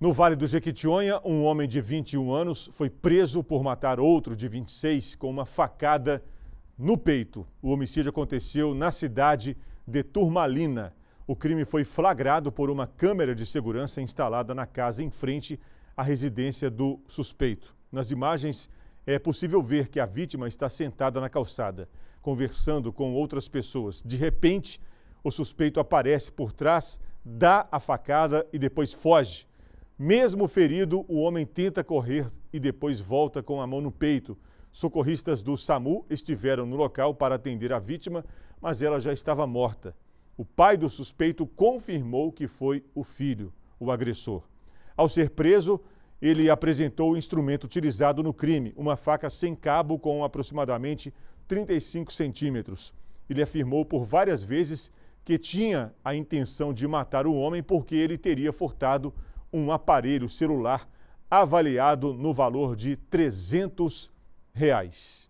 No Vale do Jequitinhonha, um homem de 21 anos foi preso por matar outro de 26 com uma facada no peito. O homicídio aconteceu na cidade de Turmalina. O crime foi flagrado por uma câmera de segurança instalada na casa em frente à residência do suspeito. Nas imagens é possível ver que a vítima está sentada na calçada, conversando com outras pessoas. De repente, o suspeito aparece por trás, dá a facada e depois foge. Mesmo ferido, o homem tenta correr e depois volta com a mão no peito. Socorristas do SAMU estiveram no local para atender a vítima, mas ela já estava morta. O pai do suspeito confirmou que foi o filho, o agressor. Ao ser preso, ele apresentou o instrumento utilizado no crime, uma faca sem cabo com aproximadamente 35 centímetros. Ele afirmou por várias vezes que tinha a intenção de matar o homem porque ele teria furtado um aparelho celular avaliado no valor de 300 reais.